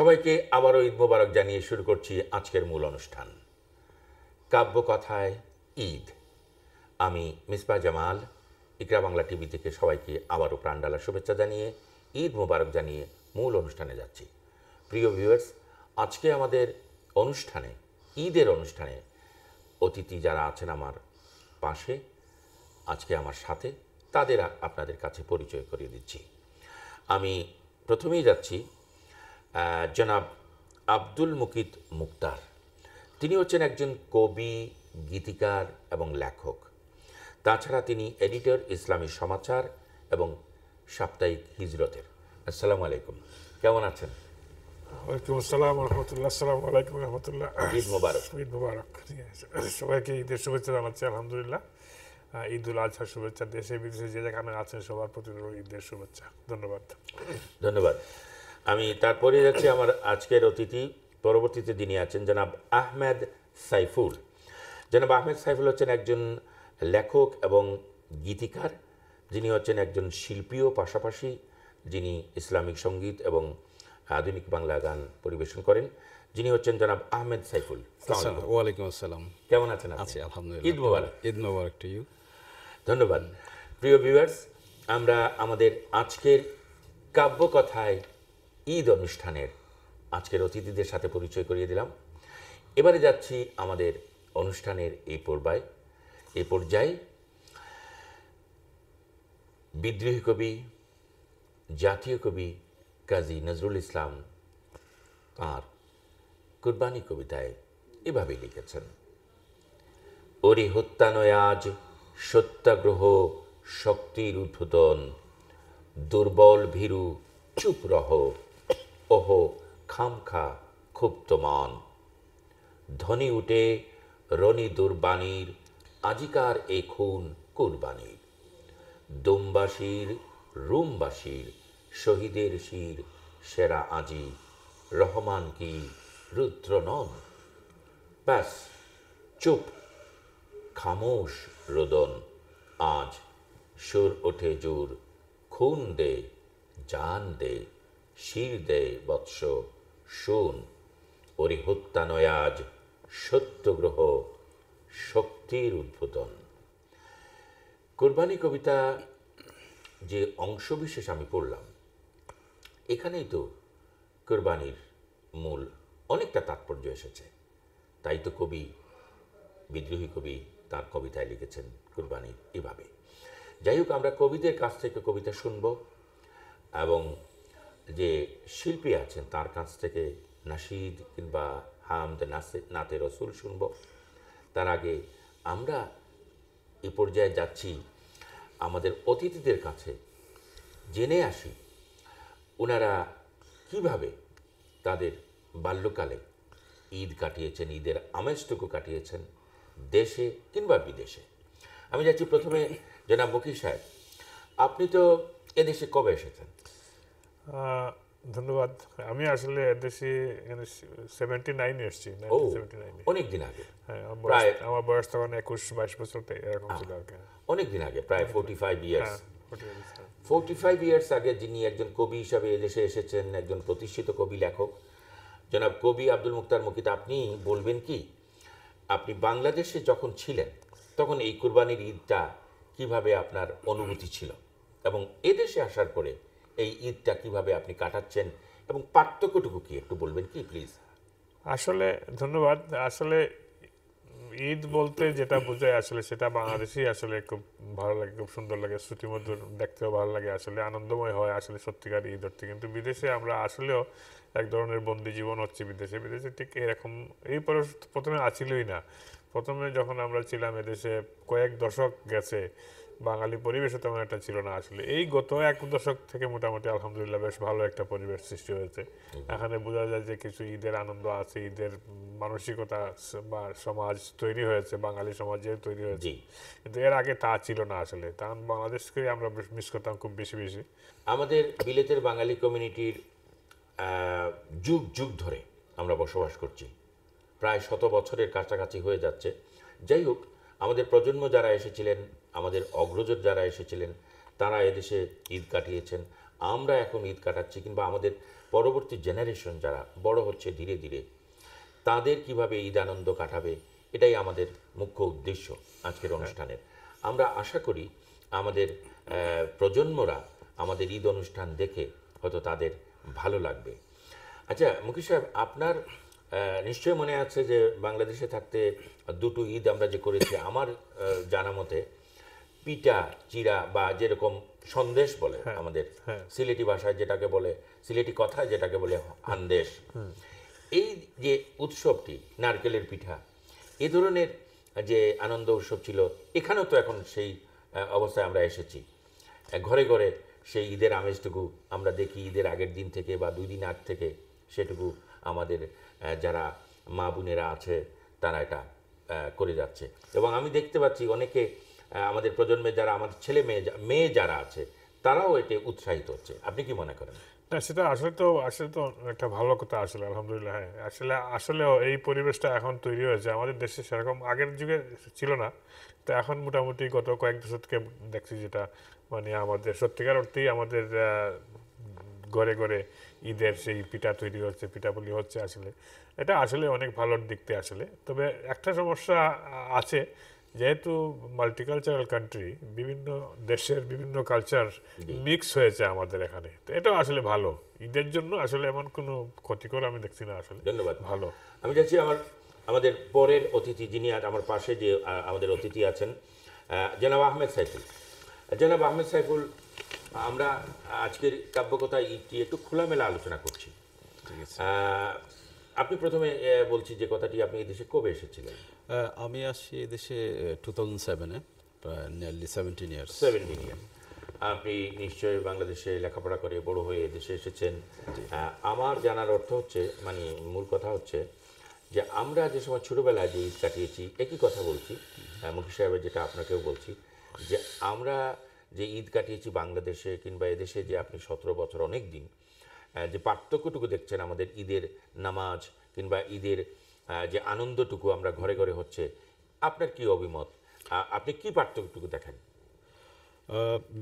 সবাইকে আবারও ঈদ মোবারক জানিয়ে শুরু করছি আজকের মূল অনুষ্ঠান কাব্যকথায় ঈদ আমি মিসবা জামাল ইকরা বাংলা টিভি থেকে সবাইকে আবারও প্রাণডালা শুভেচ্ছা জানিয়ে ঈদ মোবারক জানিয়ে মূল অনুষ্ঠানে যাচ্ছি প্রিয় ভিউয়ার্স আজকে আমাদের অনুষ্ঠানে ঈদের অনুষ্ঠানে অতিথি যারা আছেন আমার পাশে আজকে আমার সাথে তাদের আপনাদের কাছে পরিচয় করিয়ে দিচ্ছি আমি প্রথমেই যাচ্ছি জনাব আব্দুল মুকিত মুক্তার তিনি হচ্ছেন একজন কবি গীতিকার এবং লেখক তাছাড়া তিনি এডিটর ইসলামী সমাচার এবং সাপ্তাহিক হিজরতের আসসালামু আলাইকুম কেমন আছেন ওয়ালাইকুম আসসালাম রহমতুল্লাহ আসসালামু আলাইকুম রহমতুল্লাহ ঈদ মুবারক ঈদ মুবারক সবাইকে ঈদের শুভেচ্ছা জানাচ্ছি আলহামদুলিল্লাহ ঈদ উল আজহার শুভেচ্ছা দেশে বিদেশে যে যেখানে আছেন সবার প্রতি ঈদের শুভেচ্ছা ধন্যবাদ ধন্যবাদ আমি তারপরে যাচ্ছি আমার আজকের অতিথি পরবর্তীতে দিনে আছেন জনাব আহমেদ সাইফুল জনাব আহমেদ সাইফুল হচ্ছেন একজন লেখক এবং গীতিকার যিনি হচ্ছেন একজন শিল্পীও পাশাপাশি যিনি ইসলামিক সঙ্গীত এবং আধুনিক বাংলা গান পরিবেশন করেন যিনি হচ্ছেন জনাব আহমেদ সাইফুল আচ্ছা, ওয়ালাইকুম আসসালাম কেমন আছেন আছি ঈদ মোবারক ঈদ মোবারক টু ইউ ধন্যবাদ প্রিয় ভিউয়ার্স আমরা আমাদের আজকের কাব্যকথায় ঈদ অনুষ্ঠানের আজকের অতিথিদের সাথে পরিচয় করিয়ে দিলাম এবারে যাচ্ছি আমাদের অনুষ্ঠানের এই পর্বায় এই পর্যায়ে বিদ্রোহী কবি জাতীয় কবি কাজী নজরুল ইসলাম তাঁর কুরবানি কবিতায় এভাবে লিখেছেন ওরি হত্যা আজ সত্যাগ্রহ শক্তির উদ্বোধন দুর্বল ভীরু চুপ রহ ওহো খামখা ক্ষুব্ধ মন ধ্বনি উঠে রনি দুর্বাণীর আজিকার এ খুন কুরবানির দোমবাসীর রুমবাসীর শহীদের শির সেরা আজি রহমান কি রুদ্র নন ব্যাস চুপ খামোশ রোদন আজ সুর ওঠে জুর খুন দে জান দে শির দেয় বৎস শুন ওরি হত্যা নয়াজ সত্যগ্রহ শক্তির উদ্বোধন কোরবানি কবিতা যে অংশবিশেষ আমি পড়লাম এখানেই তো কোরবানির মূল অনেকটা তাৎপর্য এসেছে তাই তো কবি বিদ্রোহী কবি তার কবিতায় লিখেছেন কোরবানি এভাবে যাই হোক আমরা কবিদের কাছ থেকে কবিতা শুনব এবং যে শিল্পী আছেন তার কাছ থেকে নাসিদ কিংবা হামদ নাসে নাতে রসুল শুনব তার আগে আমরা এ পর্যায়ে যাচ্ছি আমাদের অতিথিদের কাছে জেনে আসি ওনারা কিভাবে তাদের বাল্যকালে ঈদ কাটিয়েছেন ঈদের আমেজটুকু কাটিয়েছেন দেশে কিংবা বিদেশে আমি যাচ্ছি প্রথমে জনাব মুখী সাহেব আপনি তো এদেশে কবে এসেছেন ধন্যবাদ আমি আসলে দেশে সেভেন্টি নাইন এসেছি অনেকদিন আগে হ্যাঁ, প্রায় আমার বয়স তখন একুশ বাইশ বছর এরকম ছিল অনেকদিন আগে প্রায় forty five years forty five years আগে যিনি একজন কবি হিসাবে এদেশে এসেছেন একজন প্রতিষ্ঠিত কবি লেখক জনাব কবি আব্দুল মুক্তার মুকিত আপনি বলবেন কি আপনি বাংলাদেশে যখন ছিলেন তখন এই কুরবানির ঈদটা কিভাবে আপনার অনুভূতি ছিল এবং এদেশে আসার পরে এই ঈদটা কীভাবে আপনি কাটাচ্ছেন এবং পার্থক্যটুকু কি একটু বলবেন কি প্লিজ আসলে ধন্যবাদ আসলে ঈদ বলতে যেটা বোঝায় আসলে সেটা বাংলাদেশেই আসলে খুব ভালো লাগে খুব সুন্দর লাগে শ্রুতিমধুর দেখতেও ভালো লাগে আসলে আনন্দময় হয় আসলে সত্যিকার ঈদ হচ্ছে কিন্তু বিদেশে আমরা আসলেও এক ধরনের বন্দি জীবন হচ্ছে বিদেশে বিদেশে ঠিক এরকম এই পর প্রথমে আছিলই না প্রথমে যখন আমরা ছিলাম এদেশে কয়েক দশক গেছে বাঙালি পরিবেশে তেমন একটা ছিল না আসলে এই গত এক দশক থেকে মোটামুটি আলহামদুলিল্লাহ বেশ ভালো একটা পরিবেশ সৃষ্টি হয়েছে এখানে বোঝা যায় যে কিছু ঈদের আনন্দ আছে ঈদের মানসিকতা বা সমাজ তৈরি হয়েছে বাঙালি সমাজে তৈরি হয়েছে কিন্তু এর আগে তা ছিল না আসলে কারণ বাংলাদেশকে আমরা মিস করতাম খুব বেশি বেশি আমাদের বিলেতের বাঙালি কমিউনিটির যুগ যুগ ধরে আমরা বসবাস করছি প্রায় শত বছরের কাছাকাছি হয়ে যাচ্ছে যাই হোক আমাদের প্রজন্ম যারা এসেছিলেন আমাদের অগ্রজর যারা এসেছিলেন তারা এদেশে ঈদ কাটিয়েছেন আমরা এখন ঈদ কাটাচ্ছি কিংবা আমাদের পরবর্তী জেনারেশন যারা বড় হচ্ছে ধীরে ধীরে তাদের কিভাবে ঈদ আনন্দ কাটাবে এটাই আমাদের মুখ্য উদ্দেশ্য আজকের হ্যাঁ। অনুষ্ঠানের আমরা আশা করি আমাদের প্রজন্মরা আমাদের ঈদ অনুষ্ঠান দেখে হয়তো তাদের ভালো লাগবে আচ্ছা মুকেশ সাহেব আপনার নিশ্চয়ই মনে আছে যে বাংলাদেশে থাকতে দুটো ঈদ আমরা যে করেছি আমার জানা মতে পিঠা চিরা বা যেরকম সন্দেশ বলে হ্যাঁ, আমাদের হ্যাঁ। সিলেটি ভাষায় যেটাকে বলে সিলেটি কথায় যেটাকে বলে আন্দেশ এই যে উৎসবটি নারকেলের পিঠা এ ধরনের যে আনন্দ উৎসব ছিল এখানেও তো এখন সেই অবস্থায় আমরা এসেছি ঘরে ঘরে সেই ঈদের আমেজটুকু আমরা দেখি ঈদের আগের দিন থেকে বা দুই দিন আগ থেকে সেটুকু আমাদের যারা মা বোনেরা আছে তারা এটা করে যাচ্ছে এবং আমি দেখতে পাচ্ছি অনেকে আমাদের প্রজন্মে যারা আমাদের ছেলে মেয়ে মেয়ে যারা আছে তারাও এতে উৎসাহিত হচ্ছে আপনি কি মনে করেন না সেটা আসলে তো আসলে তো একটা ভালো কথা আসলে আলহামদুলিল্লাহ হ্যাঁ আসলে আসলেও এই পরিবেশটা এখন তৈরি হয়েছে আমাদের দেশে সেরকম আগের যুগে ছিল না তো এখন মোটামুটি গত কয়েক দশক থেকে দেখছি যেটা মানে আমাদের সত্যিকার অর্থেই আমাদের ঘরে ঘরে ঈদের সেই পিঠা তৈরি হচ্ছে পিঠাপুলি হচ্ছে আসলে এটা আসলে অনেক ভালোর দিকতে আসলে তবে একটা সমস্যা আছে যেহেতু মাল্টিকালচারাল কান্ট্রি বিভিন্ন দেশের বিভিন্ন কালচার মিক্স হয়েছে আমাদের এখানে তো এটাও আসলে ভালো ঈদের জন্য আসলে এমন কোনো ক্ষতিকর আমি দেখছি না আসলে ধন্যবাদ ভালো আমি যাচ্ছি আমার আমাদের পরের অতিথি যিনি আমার পাশে যে আমাদের অতিথি আছেন জেনাব আহমেদ সাইফুল জেনাব আহমেদ সাইফুল আমরা আজকের কাব্যকথা ইটি একটু খোলামেলা আলোচনা করছি আপনি প্রথমে বলছি যে কথাটি আপনি এদেশে কবে এসেছিলেন আমি আসি এদেশে টু থাউজেন্ড সেভেনে প্রায় nearly seventeen years seventeen year আপনি নিশ্চয়ই বাংলাদেশে লেখাপড়া করে বড় হয়ে এদেশে এসেছেন আমার জানার অর্থ হচ্ছে মানে মূল কথা হচ্ছে যে আমরা যে সময় ছোটোবেলায় যে ঈদ কাটিয়েছি একই কথা বলছি মুখী সাহেবের যেটা আপনাকেও বলছি যে আমরা যে ঈদ কাটিয়েছি বাংলাদেশে কিংবা এদেশে যে আপনি সতেরো বছর অনেক দিন যে পার্থক্যটুকু দেখছেন আমাদের ঈদের নামাজ কিংবা ঈদের যে আনন্দটুকু আমরা ঘরে ঘরে হচ্ছে আপনার কি অভিমত আপনি কি পার্থক্যটুকু দেখেন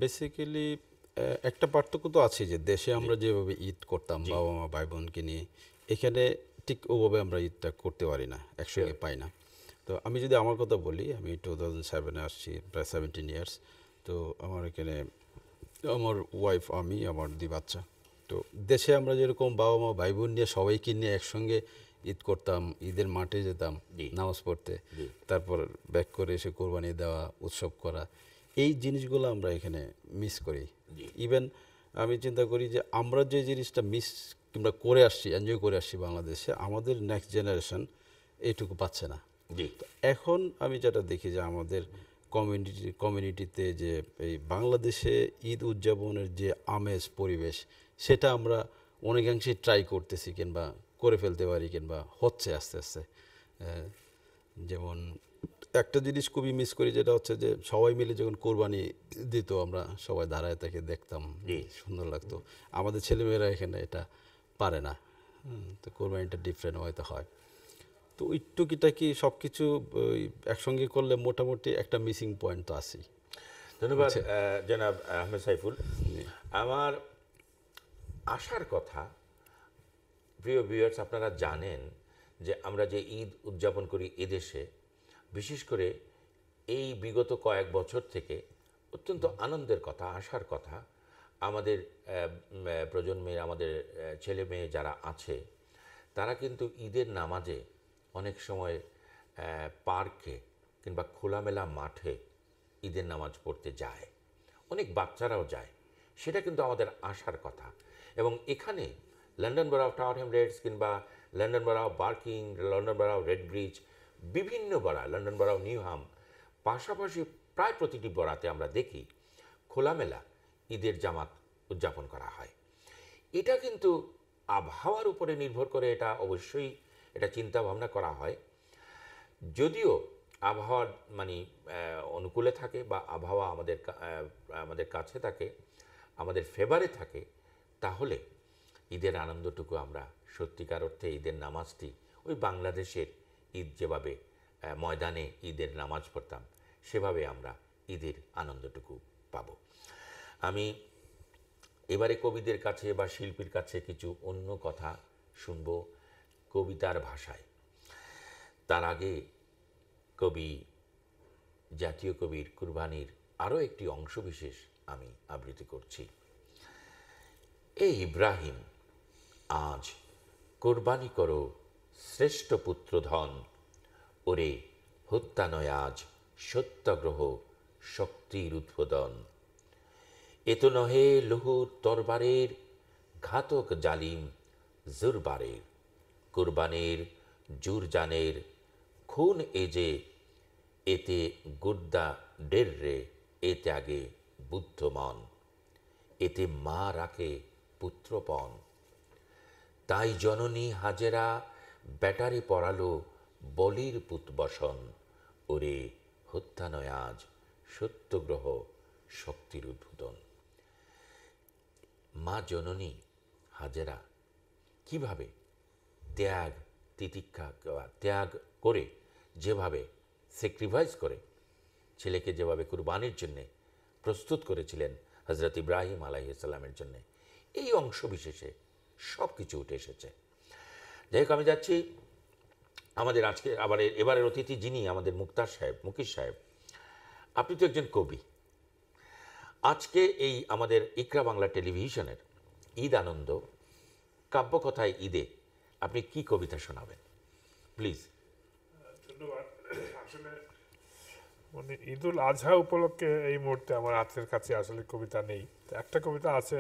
বেসিক্যালি একটা পার্থক্য তো আছে যে দেশে আমরা যেভাবে ঈদ করতাম বাবা মা ভাই বোনকে নিয়ে এখানে ঠিক ওভাবে আমরা ঈদটা করতে পারি না একসঙ্গে পাই না তো আমি যদি আমার কথা বলি আমি টু থাউজেন্ড সেভেনে আসছি প্রায় সেভেন্টিন ইয়ার্স তো আমার এখানে আমার ওয়াইফ আমি আমার দুই বাচ্চা তো দেশে আমরা যেরকম বাবা মা ভাই বোন নিয়ে সবাইকে নিয়ে একসঙ্গে ঈদ করতাম ঈদের মাঠে যেতাম নামাজ পড়তে তারপর ব্যাক করে এসে কোরবানি দেওয়া উৎসব করা এই জিনিসগুলো আমরা এখানে মিস করি ইভেন আমি চিন্তা করি যে আমরা যে জিনিসটা মিস কিংবা করে আসছি এনজয় করে আসছি বাংলাদেশে আমাদের নেক্সট জেনারেশন এইটুকু পাচ্ছে না এখন আমি যেটা দেখি যে আমাদের কমিউনিটি কমিউনিটিতে যে এই বাংলাদেশে ঈদ উদযাপনের যে আমেজ পরিবেশ সেটা আমরা অনেকাংশেই ট্রাই করতেছি কিংবা করে ফেলতে পারি কিংবা হচ্ছে আস্তে আস্তে যেমন একটা জিনিস খুবই মিস করি যেটা হচ্ছে যে সবাই মিলে যখন কোরবানি দিত আমরা সবাই দাঁড়ায় তাকে দেখতাম সুন্দর লাগতো আমাদের ছেলেমেয়েরা এখানে এটা পারে না তো কোরবানিটা ডিফারেন্ট হয়তো হয় তো ওই টুকিটাকি সব কিছু একসঙ্গে করলে মোটামুটি একটা মিসিং পয়েন্ট তো আসেই ধন্যবাদ আচ্ছা। জনাব আহমেদ সাইফুল আমার আসার কথা প্রিয় ভিউয়ার্স আপনারা জানেন যে আমরা যে ঈদ উদযাপন করি এদেশে বিশেষ করে এই বিগত কয়েক বছর থেকে অত্যন্ত আনন্দের কথা আশার কথা আমাদের প্রজন্মের আমাদের ছেলে মেয়ে যারা আছে তারা কিন্তু ঈদের নামাজে অনেক সময় পার্কে কিংবা খোলামেলা মাঠে ঈদের নামাজ পড়তে যায় অনেক বাচ্চারাও যায় সেটা কিন্তু আমাদের আসার কথা এবং এখানে London borough Tower Hamlets কিংবা London borough Barking London borough Redbridge বিভিন্ন বড়া লন্ডন বড়াও নিউ নিউহাম পাশাপাশি প্রায় প্রতিটি বড়াতে আমরা দেখি খোলামেলা ঈদের জামাত উদযাপন করা হয় এটা কিন্তু আবহাওয়ার উপরে নির্ভর করে এটা অবশ্যই এটা চিন্তা ভাবনা করা হয় যদিও আবহাওয়ার মানে অনুকূলে থাকে বা আবহাওয়া আমাদের আমাদের কাছে থাকে আমাদের ফেভারে থাকে তাহলে ঈদের আনন্দটুকু আমরা সত্যিকার অর্থে ঈদের নামাজটি ওই বাংলাদেশের ঈদ যেভাবে ময়দানে ঈদের নামাজ পড়তাম সেভাবে আমরা ঈদের আনন্দটুকু পাব আমি এবারে কবিদের কাছে বা শিল্পীর কাছে কিছু অন্য কথা শুনবো কবিতার ভাষায় তার আগে কবি জাতীয় কবির কুরবানির আরও একটি অংশবিশেষ আমি আবৃত্তি করছি এ ইব্রাহিম আজ কোরবানি করো শ্রেষ্ঠ পুত্র ধন ওরে হত্যা নয় আজ সত্যাগ্রহ শক্তির উদ্বোধন এত নহে লোহ তরবারের ঘাতক জালিম জোরবারের কুরবানির জুরজানের খুন এ যে এতে গুদ্দা ডের রে এ ত্যাগে বুদ্ধমন এতে মা রাখে পুত্রপণ তাই জননী হাজেরা ব্যাটারি পড়ালো বলির পুতবসন ওরে হত্যা নয় আজ সত্যগ্রহ শক্তির উদ্বোধন মা জননী হাজেরা কিভাবে ত্যাগ তিতিক্ষা ত্যাগ করে যেভাবে স্যাক্রিফাইস করে ছেলেকে যেভাবে কুরবানির জন্যে প্রস্তুত করেছিলেন হজরত ইব্রাহিম আলাইসাল্লামের জন্যে এই অংশ বিশেষে সব কিছু উঠে এসেছে যাই হোক আমি যাচ্ছি আমাদের আজকে আবার এবারের অতিথি যিনি আমাদের মুক্তার সাহেব মুকির সাহেব আপনি তো একজন কবি আজকে এই আমাদের ইকরা বাংলা টেলিভিশনের ঈদ আনন্দ কাব্যকথায় ঈদে আপনি কি কবিতা শোনাবেন প্লিজ আসলে মানে ঈদুল আজহা উপলক্ষে এই মুহূর্তে আমার হাতের কাছে আসলে কবিতা নেই একটা কবিতা আছে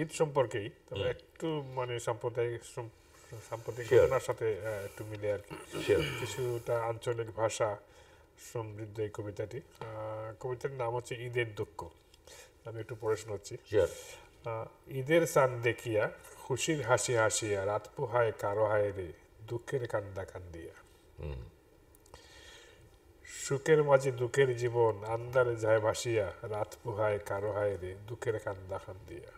ঈদ সম্পর্কেই তবে একটু মানে সাম্প্রদায়িক সাম্প্রতিক ঘটনার সাথে একটু মিলে আর কি কিছুটা আঞ্চলিক ভাষা সমৃদ্ধ এই কবিতাটি কবিতার নাম হচ্ছে ঈদের দুঃখ আমি একটু পড়ে শোনাচ্ছি ঈদের চাঁদ দেখিয়া খুশির হাসি হাসিয়া রাত পোহায় কারো হায় রে দুঃখের কান্দা কান্দিয়া সুখের মাঝে দুঃখের জীবন আন্দারে যায় ভাসিয়া রাত পোহায় কারো হায় রে দুঃখের কান্দা কান্দিয়া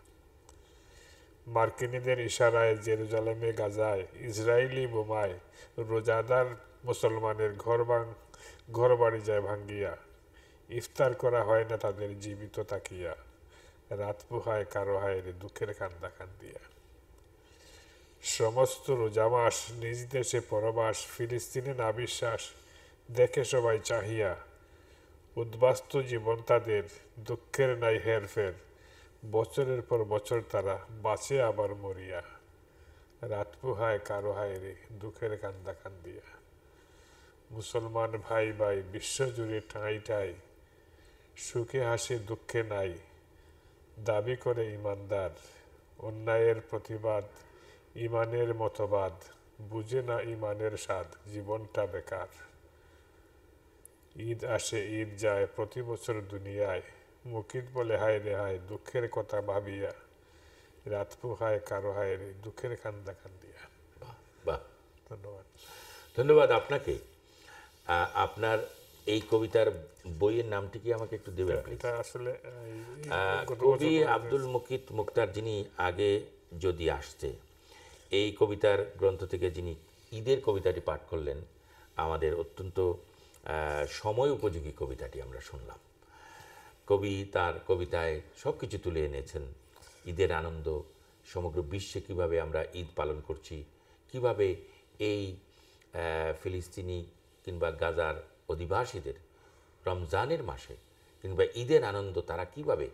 মার্কিনীদের ইশারায় জেরুজালেমে গাজায় ইসরায়েলি বোমায় রোজাদার মুসলমানের ঘর ভাঙ ঘর বাড়ি যায় ভাঙ্গিয়া ইফতার করা হয় না তাদের জীবিত তাকিয়া রাত পোহায় কারো হায় রে দুঃখের কান্দা কান্দিয়া সমস্ত রোজামাস নিজ দেশে পরবাস ফিলিস্তিনে না বিশ্বাস দেখে সবাই চাহিয়া উদ্বাস্ত জীবন তাদের দুঃখের নাই হেরফের বছরের পর বছর তারা বাঁচে আবার মরিয়া রাত পোহায় কারো হায় রে দুঃখের কান্দা কান্দিয়া মুসলমান ভাই ভাই বিশ্বজুড়ে ঠাঁই ঠাঁই সুখে হাসি দুঃখে নাই দাবি করে ইমানদার অন্যায়ের প্রতিবাদ ইমানের মতবাদ বুঝে না ইমানের স্বাদ জীবনটা বেকার ঈদ আসে ঈদ যায় প্রতি বছর দুনিয়ায় মুকিত বলে হায় রে হায় দুঃখের কথা ভাবিয়া রাত পোহায় কারো হায় রে দুঃখের কান্দা কান্দিয়া বাহ ধন্যবাদ ধন্যবাদ আপনাকে আপনার এই কবিতার বইয়ের নামটি কি আমাকে একটু দেবেন আসলে কবি আব্দুল মুকিত মুক্তার যিনি আগে যদি আসতে এই কবিতার গ্রন্থ থেকে যিনি ঈদের কবিতাটি পাঠ করলেন আমাদের অত্যন্ত সময় উপযোগী কবিতাটি আমরা শুনলাম কবি তার কবিতায় সব কিছু তুলে এনেছেন ঈদের আনন্দ সমগ্র বিশ্বে কিভাবে আমরা ঈদ পালন করছি কিভাবে এই ফিলিস্তিনি কিংবা গাজার অধিবাসীদের রমজানের মাসে কিংবা ঈদের আনন্দ তারা কিভাবে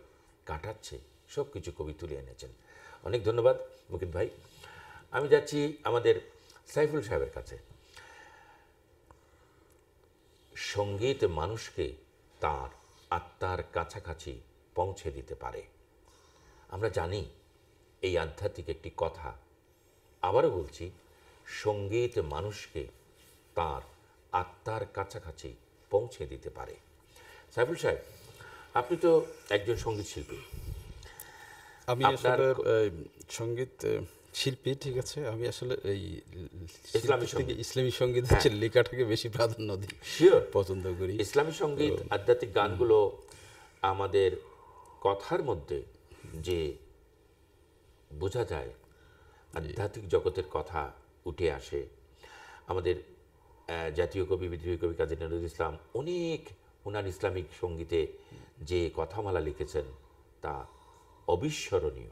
কাটাচ্ছে সব কিছু কবি তুলে এনেছেন অনেক ধন্যবাদ মুকিত ভাই আমি যাচ্ছি আমাদের সাইফুল সাহেবের কাছে সঙ্গীত মানুষকে তার আত্মার কাছাকাছি পৌঁছে দিতে পারে আমরা জানি এই আধ্যাত্মিক একটি কথা আবারও বলছি সঙ্গীত মানুষকে তার আত্মার কাছাকাছি পৌঁছে দিতে পারে সাইফুল সাহেব আপনি তো একজন সঙ্গীত শিল্পী আমি আসলে সঙ্গীত শিল্পী ঠিক আছে আমি আসলে এই ইসলামী সঙ্গীত ইসলামী সঙ্গীত হচ্ছে হ্যাঁ। লেখাটাকে বেশি প্রাধান্য দিই পছন্দ করি ইসলামী সঙ্গীত আধ্যাত্মিক গানগুলো আমাদের কথার মধ্যে যে বোঝা যায় আধ্যাত্মিক জগতের কথা উঠে আসে আমাদের জাতীয় কবি বিদ্রোহী কবি কাজী নজরুল ইসলাম অনেক ওনার ইসলামিক সঙ্গীতে যে কথামালা লিখেছেন তা অবিস্মরণীয়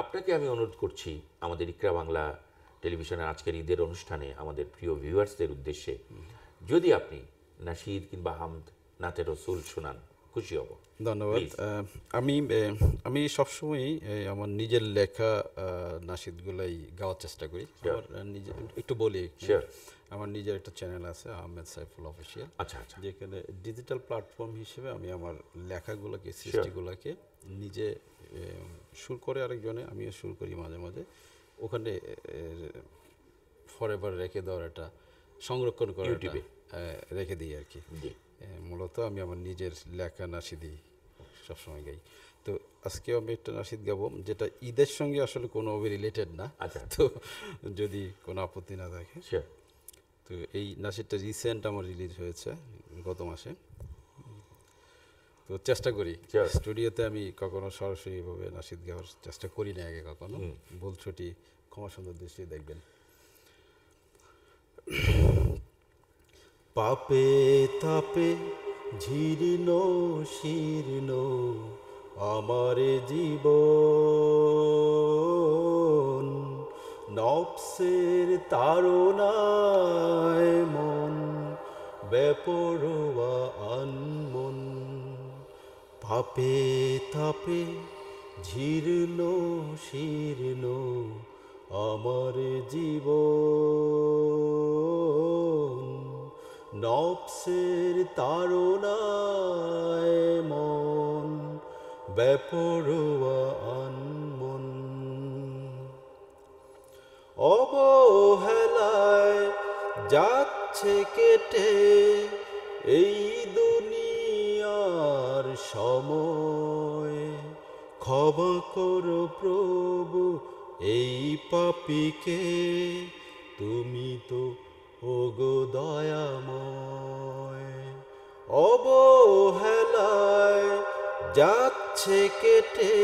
আপনাকে আমি অনুরোধ করছি আমাদের ইকরা বাংলা টেলিভিশনের আজকের ঈদের অনুষ্ঠানে আমাদের প্রিয় ভিউয়ার্সদের উদ্দেশ্যে যদি আপনি নাসির কিংবা হামদ নাতে রসুল শোনান খুশি হব ধন্যবাদ আমি আমি সবসময়ই আমার নিজের লেখা নাসিদগুলাই গাওয়ার চেষ্টা করি নিজে একটু বলি আমার নিজের একটা চ্যানেল আছে আহমেদ সাইফুল অফিসিয়াল আচ্ছা আচ্ছা যেখানে ডিজিটাল প্ল্যাটফর্ম হিসেবে আমি আমার লেখাগুলোকে সৃষ্টিগুলোকে নিজে শুরু করে আরেকজনে আমিও শুরু করি মাঝে মাঝে ওখানে ফর রেখে দেওয়ার একটা সংরক্ষণ করে রেখে দিই আর কি মূলত আমি আমার নিজের লেখা নাসিদি সবসময় গাই তো আজকে আমি একটা নাসিদ গাবো যেটা ঈদের সঙ্গে আসলে কোনোভাবে রিলেটেড না আচ্ছা। তো যদি কোনো আপত্তি না থাকে তো এই নাসিদটা রিসেন্ট আমার রিলিজ হয়েছে গত মাসে তো চেষ্টা করি স্টুডিওতে আমি কখনো সরাসরিভাবে নাসিদ গাওয়ার চেষ্টা করি না আগে কখনো ভুল ছুটি ক্ষমা সুন্দর দৃষ্টি দেখবেন পাপে তাপে জীর্ণ শিরিন আমার জীবন নবসের তারণায় মন বেপরোয়া আনমন পাপে তাপে জীর্ণ শীর্ণ আমার জীবন নবসের তারণায় মন ব্যাপরোয়া আনমন অবহেলায় যাচ্ছে কেটে এই দুনিয়ার সময় ক্ষমা করো প্রভু এই পাপিকে তুমি তো ওগো দয়াময় অবহেলায় যাচ্ছে কেটে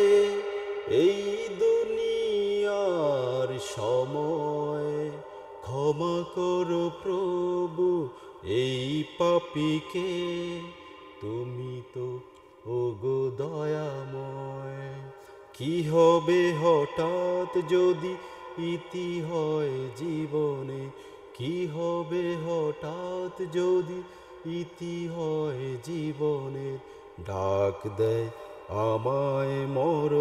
এই দুনিয়ার সময় ক্ষমা করো প্রভু এই পাপিকে তুমি তো ওগো দয়াময় কি হবে হঠাৎ যদি ইতি হয় জীবনে কি হবে হঠাৎ যদি ইতি হয় জীবনে ডাক দেয় আমায় মর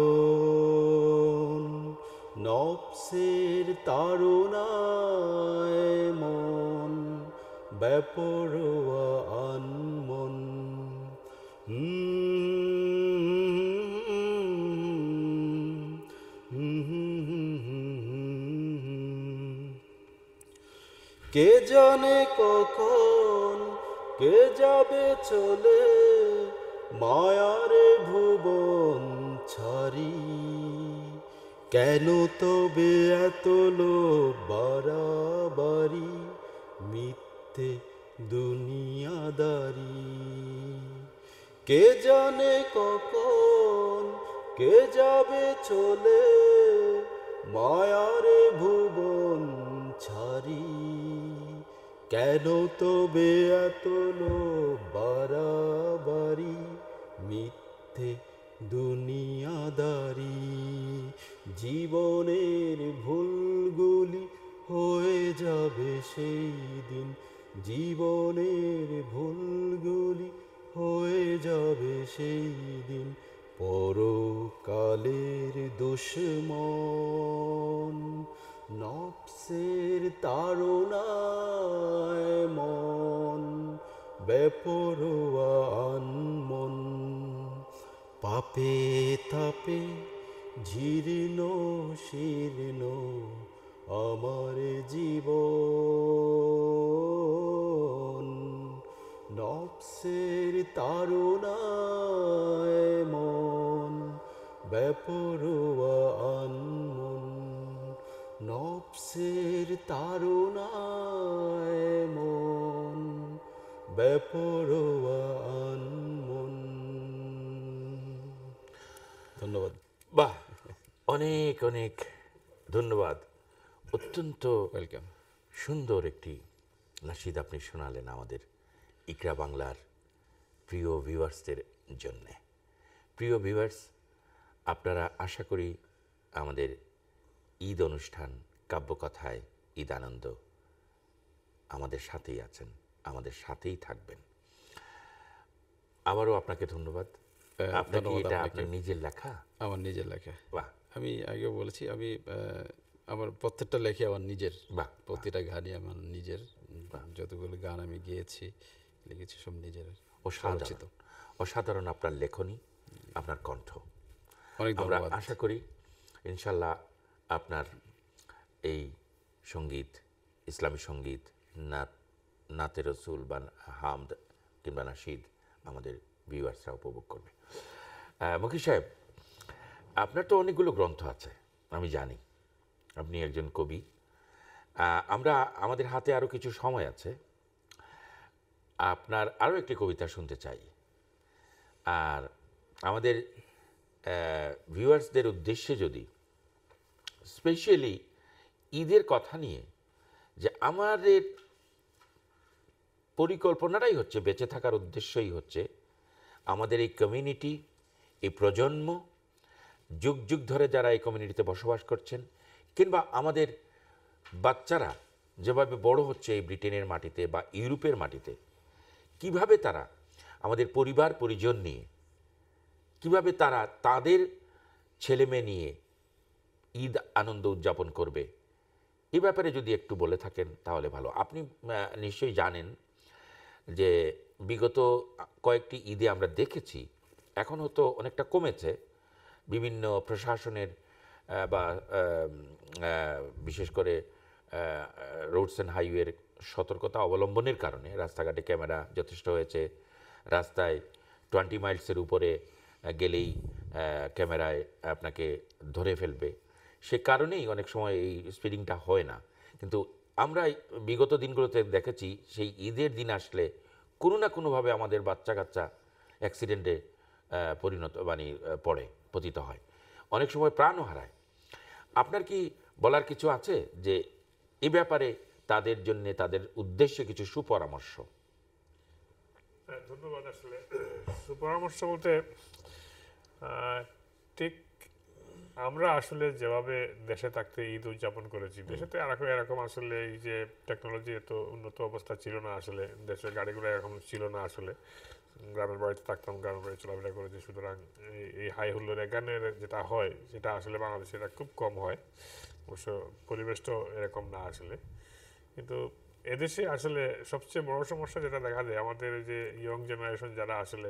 নবসের তারুণায় মন ব্যাপর আনমন হুম কে জানে কখন কে যাবে চলে মায়ার ভুবন ছাড়ি কেন তবে এত লো বাড়াবাড়ি মিথ্যে দুনিয়াদারি কে জানে কখন কে যাবে চলে মায়ার ভুবন ছাড়ি কেন তবে এত বাড়াবাড়ি মিথ্যে দুনিয়াদারি জীবনের ভুলগুলি হয়ে যাবে সেই দিন জীবনের ভুলগুলি হয়ে যাবে সেই দিন পরকালের দুশ্মন নক সের তারুণায় মন বেপরুয়া মন পাপে তাপে ঝিরিন শীর্ণ আমার জীব নপসের তারুণায় মন আন নফসের তারুণায় মন ব্যাপর মন ধন্যবাদ বাহ অনেক অনেক ধন্যবাদ অত্যন্ত ওয়েলকাম সুন্দর একটি নাসিদ আপনি শোনালেন আমাদের ইকরা বাংলার প্রিয় ভিউয়ার্সদের জন্যে প্রিয় ভিউয়ার্স আপনারা আশা করি আমাদের ঈদ অনুষ্ঠান কাব্যকথায় ঈদানন্দ আমাদের সাথেই আছেন আমাদের সাথেই থাকবেন আবারও আপনাকে ধন্যবাদ আপনার নিজের লেখা আমার নিজের লেখা বাহ আমি আগে বলেছি আমি আমার প্রত্যেকটা লেখি আমার নিজের বা প্রতিটা গানই আমার নিজের যতগুলো গান আমি গিয়েছি লিখেছি সব নিজের অসাধারণ অসাধারণ আপনার লেখনী আপনার কণ্ঠ অনেক আমরা আশা করি ইনশাল্লাহ আপনার এই সঙ্গীত ইসলামী সঙ্গীত নাত নাতে রসুল বা হামদ কিংবা নাশিদ আমাদের ভিউয়ার্সরা উপভোগ করবে মুখী সাহেব আপনার তো অনেকগুলো গ্রন্থ আছে আমি জানি আপনি একজন কবি আমরা আমাদের হাতে আরও কিছু সময় আছে আপনার আরও একটি কবিতা শুনতে চাই আর আমাদের ভিউয়ার্সদের উদ্দেশ্যে যদি স্পেশালি ঈদের কথা নিয়ে যে আমাদের পরিকল্পনাটাই হচ্ছে বেঁচে থাকার উদ্দেশ্যই হচ্ছে আমাদের এই কমিউনিটি এই প্রজন্ম যুগ যুগ ধরে যারা এই কমিউনিটিতে বসবাস করছেন কিংবা আমাদের বাচ্চারা যেভাবে বড় হচ্ছে এই ব্রিটেনের মাটিতে বা ইউরোপের মাটিতে কিভাবে তারা আমাদের পরিবার পরিজন নিয়ে কিভাবে তারা তাদের ছেলেমেয়ে নিয়ে ঈদ আনন্দ উদযাপন করবে এই ব্যাপারে যদি একটু বলে থাকেন তাহলে ভালো আপনি নিশ্চয়ই জানেন যে বিগত কয়েকটি ঈদে আমরা দেখেছি এখন হয়তো অনেকটা কমেছে বিভিন্ন প্রশাসনের বা বিশেষ করে রোডস অ্যান্ড হাইওয়ের সতর্কতা অবলম্বনের কারণে রাস্তাঘাটে ক্যামেরা যথেষ্ট হয়েছে রাস্তায় টোয়েন্টি মাইলসের উপরে গেলেই ক্যামেরায় আপনাকে ধরে ফেলবে সে কারণেই অনেক সময় এই স্পিডিংটা হয় না কিন্তু আমরা বিগত দিনগুলোতে দেখেছি সেই ঈদের দিন আসলে কোনো না কোনোভাবে আমাদের বাচ্চা কাচ্চা অ্যাক্সিডেন্টে পরিণত মানে পড়ে পতিত হয় অনেক সময় প্রাণও হারায় আপনার কি বলার কিছু আছে যে এ ব্যাপারে তাদের জন্য তাদের উদ্দেশ্যে কিছু সুপরামর্শ হ্যাঁ, ধন্যবাদ আসলে সুপরামর্শ বলতে ঠিক আমরা আসলে যেভাবে দেশে থাকতে ঈদ উদযাপন করেছি দেশে তো এরকম এরকম আসলে এই যে টেকনোলজি এত উন্নত অবস্থা ছিল না আসলে দেশের গাড়িগুলো এরকম ছিল না আসলে গ্রামের বাড়িতে থাকতাম গ্রামের বাড়ি চলাফেরা করেছি সুতরাং এই হাই হুল্লোর গানের যেটা হয় সেটা আসলে বাংলাদেশে এটা খুব কম হয় অবশ্য পরিবেশটাও এরকম না আসলে কিন্তু এদেশে আসলে সবচেয়ে বড় সমস্যা যেটা দেখা যায় আমাদের যে ইয়ং জেনারেশন যারা আসলে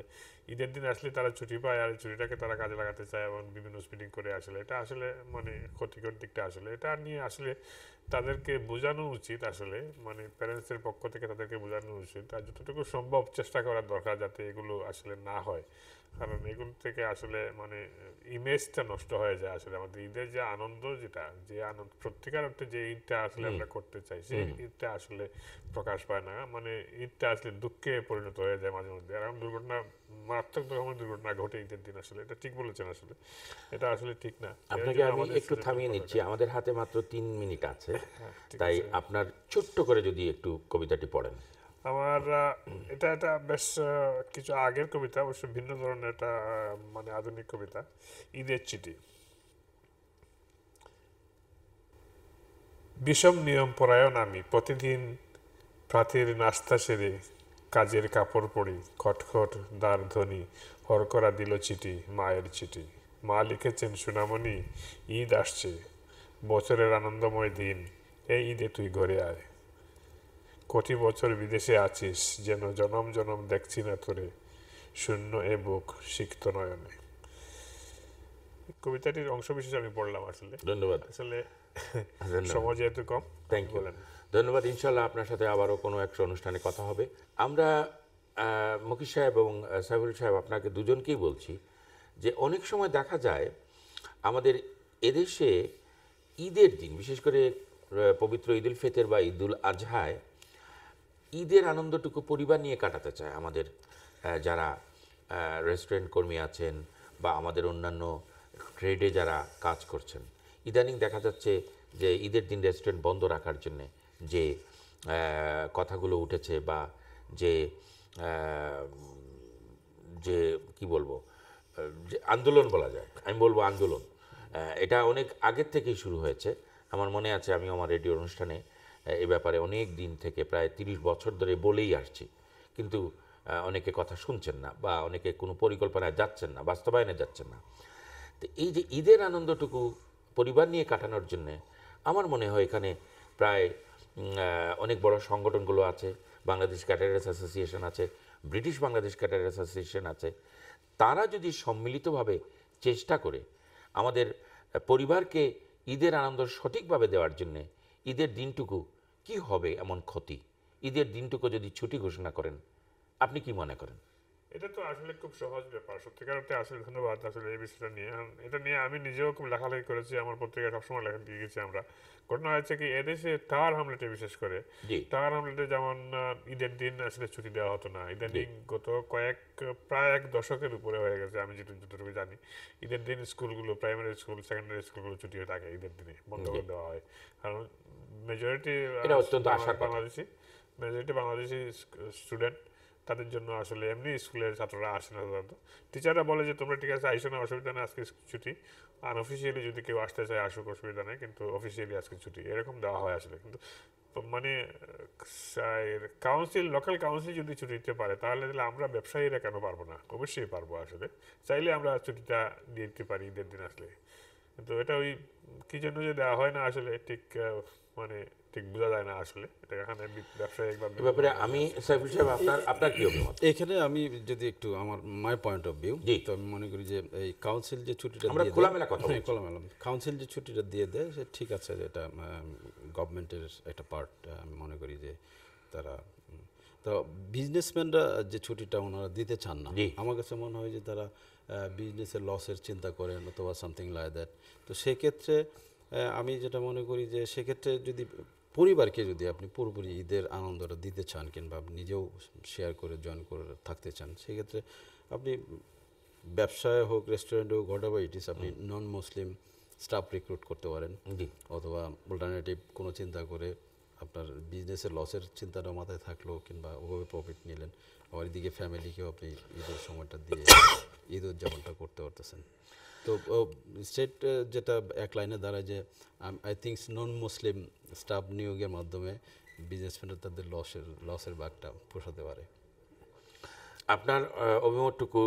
ঈদের দিন আসলে তারা ছুটি পায় আর ছুটিটাকে তারা কাজে লাগাতে চায় এবং বিভিন্ন স্পিডিং করে আসলে এটা আসলে মানে ক্ষতিকর দিকটা আসলে এটা নিয়ে আসলে তাদেরকে বোঝানো উচিত আসলে মানে প্যারেন্টসের পক্ষ থেকে তাদেরকে বোঝানো উচিত আর যতটুকু সম্ভব চেষ্টা করা দরকার যাতে এগুলো আসলে না হয় কারণ এগুলো থেকে আসলে মানে ইমেজটা নষ্ট হয়ে যায় আসলে আমাদের ঈদের যে আনন্দ যেটা যে আনন্দ সত্যিকার অর্থে যে ঈদটা আসলে আমরা করতে চাই সেই ঈদটা আসলে প্রকাশ পায় না মানে ঈদটা আসলে দুঃখে পরিণত হয়ে যায় মাঝে মধ্যে আর দুর্ঘটনা মারাত্মক ধরনের দুর্ঘটনা ঘটে ঈদের দিন আসলে এটা ঠিক বলেছেন আসলে এটা আসলে ঠিক না আপনাকে আমি একটু থামিয়ে নিচ্ছি আমাদের হাতে মাত্র তিন মিনিট হ্যাঁ, আছে তাই আপনার ছোট্ট করে যদি একটু কবিতাটি পড়েন আমার এটা এটা বেশ কিছু আগের কবিতা অবশ্য ভিন্ন ধরনের একটা মানে আধুনিক কবিতা ঈদের চিঠি বিষম নিয়ম পরায়ণ আমি প্রতিদিন প্রাতের নাস্তা সেরে কাজের কাপড় পরি খটখট দ্বার ধ্বনি হরকরা দিল চিঠি মায়ের চিঠি মা লিখেছেন সুনামণি ঈদ আসছে বছরের আনন্দময় দিন এই ঈদে তুই ঘরে আয় কোটি বছর বিদেশে আছিস যেন জনম জনম দেখছি না তোরে শূন্য এ বুক সিক্ত নয়নে কবিতাটির অংশবিশেষ আমি পড়লাম আসলে ধন্যবাদ আসলে সময় যেহেতু কম থ্যাংক ইউ ধন্যবাদ ইনশাল্লাহ আপনার সাথে আবারও কোনো একটা অনুষ্ঠানে কথা হবে আমরা মকির সাহেব এবং সাইফুল সাহেব আপনাকে দুজনকেই বলছি যে অনেক সময় দেখা যায় আমাদের এদেশে ঈদের দিন বিশেষ করে পবিত্র ঈদুল ফেতের বা ঈদুল আজহায় ঈদের আনন্দটুকু পরিবার নিয়ে কাটাতে চায় আমাদের যারা রেস্টুরেন্ট কর্মী আছেন বা আমাদের অন্যান্য ট্রেডে যারা কাজ করছেন ইদানিং দেখা যাচ্ছে যে ঈদের দিন রেস্টুরেন্ট বন্ধ রাখার জন্যে যে কথাগুলো উঠেছে বা যে যে কি বলবো যে আন্দোলন বলা যায় আমি বলবো আন্দোলন এটা অনেক আগের থেকেই শুরু হয়েছে আমার মনে আছে আমি আমার রেডিও অনুষ্ঠানে এ ব্যাপারে অনেক দিন থেকে প্রায় তিরিশ বছর ধরে বলেই আসছি কিন্তু অনেকে কথা শুনছেন না বা অনেকে কোনো পরিকল্পনায় যাচ্ছেন না বাস্তবায়নে যাচ্ছেন না তো এই যে ঈদের আনন্দটুকু পরিবার নিয়ে কাটানোর জন্যে আমার মনে হয় এখানে প্রায় অনেক বড় সংগঠনগুলো আছে বাংলাদেশ ক্যাটারাস অ্যাসোসিয়েশন আছে ব্রিটিশ বাংলাদেশ ক্যাটারাস অ্যাসোসিয়েশন আছে তারা যদি সম্মিলিতভাবে চেষ্টা করে আমাদের পরিবারকে ঈদের আনন্দ সঠিকভাবে দেওয়ার জন্যে ঈদের দিনটুকু কি হবে এমন ক্ষতি ঈদের দিনটুকু যদি ছুটি ঘোষণা করেন আপনি কি মনে করেন এটা তো আসলে খুব সহজ ব্যাপার সত্যিকার অর্থে আসলে ধন্যবাদ আসলে এই বিষয়টা নিয়ে এটা নিয়ে আমি নিজেও খুব লেখালেখি করেছি আমার পত্রিকা সবসময় লেখা দিয়ে গেছি আমরা ঘটনা হয়েছে কি এদেশে টার হামলেটে বিশেষ করে টার হামলেটে যেমন ঈদের দিন আসলে ছুটি দেওয়া হতো না ঈদের দিন গত কয়েক প্রায় এক দশকের উপরে হয়ে গেছে আমি যেটুকু যতটুকু জানি ঈদের দিন স্কুলগুলো প্রাইমারি স্কুল সেকেন্ডারি স্কুলগুলো ছুটি হয়ে থাকে ঈদের দিনে বন্ধ করে দেওয়া হয় কারণ majority Bangladeshi majority Bangladeshi student তাদের জন্য আসলে এমনি স্কুলের ছাত্ররা আসে না সাধারণত টিচাররা বলে যে তোমরা ঠিক আছে আইসো না অসুবিধা নেই আজকে ছুটি আনঅফিসিয়ালি যদি কেউ আসতে চায় আসুক অসুবিধা নেই কিন্তু অফিসিয়ালি আজকে ছুটি এরকম দেওয়া হয় আসলে কিন্তু মানে কাউন্সিল লোকাল কাউন্সিল যদি ছুটি দিতে পারে তাহলে তাহলে আমরা ব্যবসায়ীরা কেন পারবো না অবশ্যই পারবো আসলে চাইলে আমরা ছুটিটা দিয়ে দিতে পারি ঈদের দিন আসলে কিন্তু এটা ওই কী জন্য যে দেওয়া হয় না আসলে ঠিক মানে ঠিক বোঝা যায় না আসলে এটা এখানে ব্যবসায়িক ব্যাপারে আমি সাইফুল সাহেব আপনার আপনার কি অভিমত এখানে আমি যদি একটু আমার মাই পয়েন্ট অফ ভিউ তো আমি মনে করি যে এই কাউন্সিল যে ছুটিটা আমরা খোলামেলা কথা হ্যাঁ খোলামেলা কাউন্সিল যে ছুটিটা দিয়ে দেয় সে ঠিক আছে যে এটা গভর্নমেন্টের একটা পার্ট আমি মনে করি যে তারা তো বিজনেসম্যানরা যে ছুটিটা ওনারা দিতে চান না আমার কাছে মনে হয় যে তারা বিজনেসের লসের চিন্তা করেন অথবা সামথিং লাই দ্যাট তো সেক্ষেত্রে আমি যেটা মনে করি যে সেক্ষেত্রে যদি পরিবারকে যদি আপনি পুরোপুরি ঈদের আনন্দটা দিতে চান কিংবা আপনি নিজেও শেয়ার করে জয়েন করে থাকতে চান সেক্ষেত্রে আপনি ব্যবসায় হোক রেস্টুরেন্ট হোক হোয়াট এভার ইট ইস আপনি নন মুসলিম স্টাফ রিক্রুট করতে পারেন অথবা অল্টারনেটিভ কোনো চিন্তা করে আপনার বিজনেসের লসের চিন্তাটা মাথায় থাকলো কিংবা ওভাবে প্রফিট নিলেন আবার এদিকে ফ্যামিলিকেও আপনি ঈদের সময়টা দিয়ে ঈদ উদযাপনটা করতে পারতেছেন তো স্টেট যেটা এক লাইনে দাঁড়ায় যে I thinks non Muslim staff নিয়োগের মাধ্যমে বিজনেসম্যানরা তাদের লসের লসের বাঘটা পোষাতে পারে আপনার অভিমতটুকু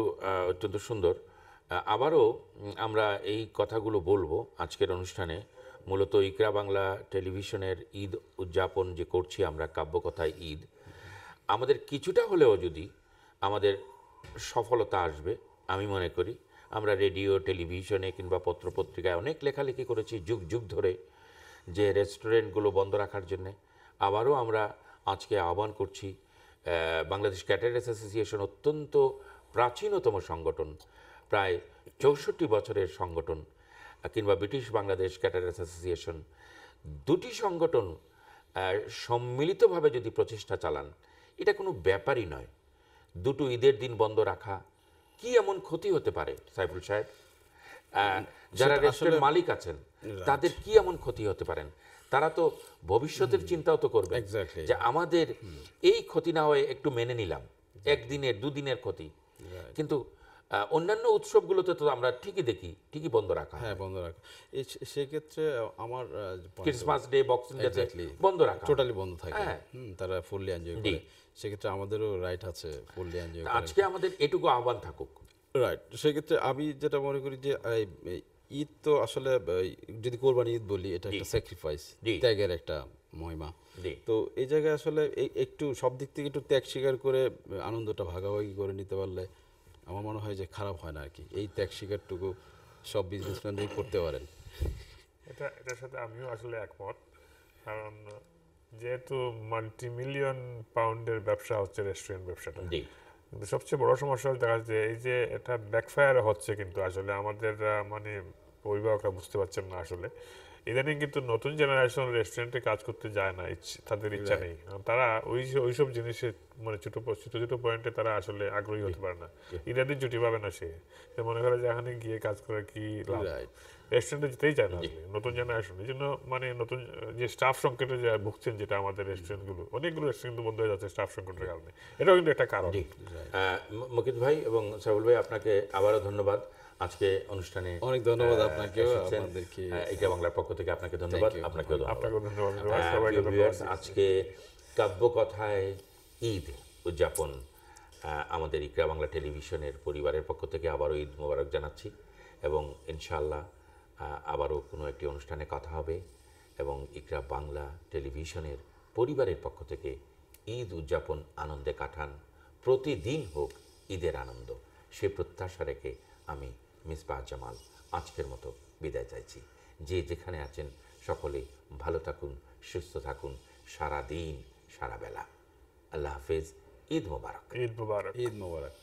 অত্যন্ত সুন্দর আবারও আমরা এই কথাগুলো বলবো আজকের অনুষ্ঠানে মূলত ইকরা বাংলা টেলিভিশনের ঈদ উদযাপন যে করছি আমরা কাব্যকথায় ঈদ আমাদের কিছুটা হলেও যদি আমাদের সফলতা আসবে আমি মনে করি আমরা রেডিও টেলিভিশনে কিংবা পত্রপত্রিকায় অনেক লেখালেখি করেছি যুগ যুগ ধরে যে রেস্টুরেন্টগুলো বন্ধ রাখার জন্যে আবারও আমরা আজকে আহ্বান করছি বাংলাদেশ ক্যাটারেস অ্যাসোসিয়েশন অত্যন্ত প্রাচীনতম সংগঠন প্রায় চৌষট্টি বছরের সংগঠন কিংবা ব্রিটিশ বাংলাদেশ ক্যাটারেস অ্যাসোসিয়েশন দুটি সংগঠন সম্মিলিতভাবে যদি প্রচেষ্টা চালান এটা কোনো ব্যাপারই নয় দুটো ঈদের দিন বন্ধ রাখা কি এমন ক্ষতি হতে পারে সাইফুল সাহেব যারা রেস্টুরেন্ট মালিক আছেন তাদের কি এমন ক্ষতি হতে পারেন তারা তো ভবিষ্যতের চিন্তাও তো করবে যে আমাদের এই ক্ষতি না হয়ে একটু মেনে নিলাম একদিনের দুদিনের ক্ষতি কিন্তু অন্যান্য উৎসবগুলোতে তো আমরা ঠিকই দেখি ঠিকই বন্ধ রাখা হ্যাঁ বন্ধ রাখা সেক্ষেত্রে আমার ক্রিসমাস ডে বক্সিং ডে বন্ধ রাখা টোটালি বন্ধ থাকে হ্যাঁ। তারা ফুললি এনজয় করে সেক্ষেত্রে আমাদেরও রাইট আছে ফুললি এনজয় করে আজকে আমাদের এটুকু আহ্বান থাকুক রাইট সেক্ষেত্রে আমি যেটা মনে করি যে ঈদ তো আসলে যদি কোরবানি ঈদ বলি এটা একটা স্যাক্রিফাইস ত্যাগের একটা মহিমা তো এই জায়গায় আসলে একটু সব দিক থেকে একটু ত্যাগ স্বীকার করে আনন্দটা ভাগাভাগি করে নিতে পারলে আমার মনে হয় যে খারাপ হয় না আর কি এই ত্যাগ শিকারটুকু সব বিজনেসম্যানরাই করতে পারেন এটা এটার সাথে আমিও আসলে একমত কারণ যেহেতু মাল্টি মিলিয়ন পাউন্ডের ব্যবসা হচ্ছে রেস্টুরেন্ট ব্যবসাটা কিন্তু সবচেয়ে বড় সমস্যা হচ্ছে দেখা যাচ্ছে এই যে এটা ব্যাকফায়ার হচ্ছে কিন্তু আসলে আমাদের মানে অভিভাবকরা বুঝতে পারছেন না আসলে ইদানিং কিন্তু নতুন জেনারেশন রেস্টুরেন্টে কাজ করতে যায় না তাদের ইচ্ছা নেই তারা ওই ওইসব জিনিসের মানে ছোটো ছোটো ছোটো পয়েন্টে তারা আসলে আগ্রহী হতে পারে না ইদানিং জুটি পাবে না সে মনে করে যে এখানে গিয়ে কাজ করে কি রেস্টুরেন্টে যেতেই চায় না নতুন জেনারেশন এই জন্য মানে নতুন যে স্টাফ সংকটে যে ভুগছেন যেটা আমাদের রেস্টুরেন্টগুলো অনেকগুলো রেস্টুরেন্ট কিন্তু বন্ধ হয়ে যাচ্ছে স্টাফ সংকটের কারণে এটাও কিন্তু একটা কারণ মকিত ভাই এবং সাবুল ভাই আপনাকে আবারও ধন্যবাদ আজকে অনুষ্ঠানে অনেক ধন্যবাদ আপনাকে এটা বাংলার পক্ষ থেকে আপনাকে ধন্যবাদ আপনাকে আজকে কাব্যকথায় ঈদ উদযাপন আমাদের ইকরা বাংলা টেলিভিশনের পরিবারের পক্ষ থেকে আবারও ঈদ মোবারক জানাচ্ছি এবং ইনশাআল্লাহ আবারও কোনো একটি অনুষ্ঠানে কথা হবে এবং ইকরা বাংলা টেলিভিশনের পরিবারের পক্ষ থেকে ঈদ উদযাপন আনন্দে কাটান প্রতিদিন হোক ঈদের আনন্দ সে প্রত্যাশা রেখে আমি মিসবা জামাল আজকের মতো বিদায় চাইছি যে যেখানে আছেন সকলে ভালো থাকুন সুস্থ থাকুন সারা দিন সারা বেলা আল্লাহ হাফেজ ঈদ মোবারক ঈদ মোবারক ঈদ মোবারক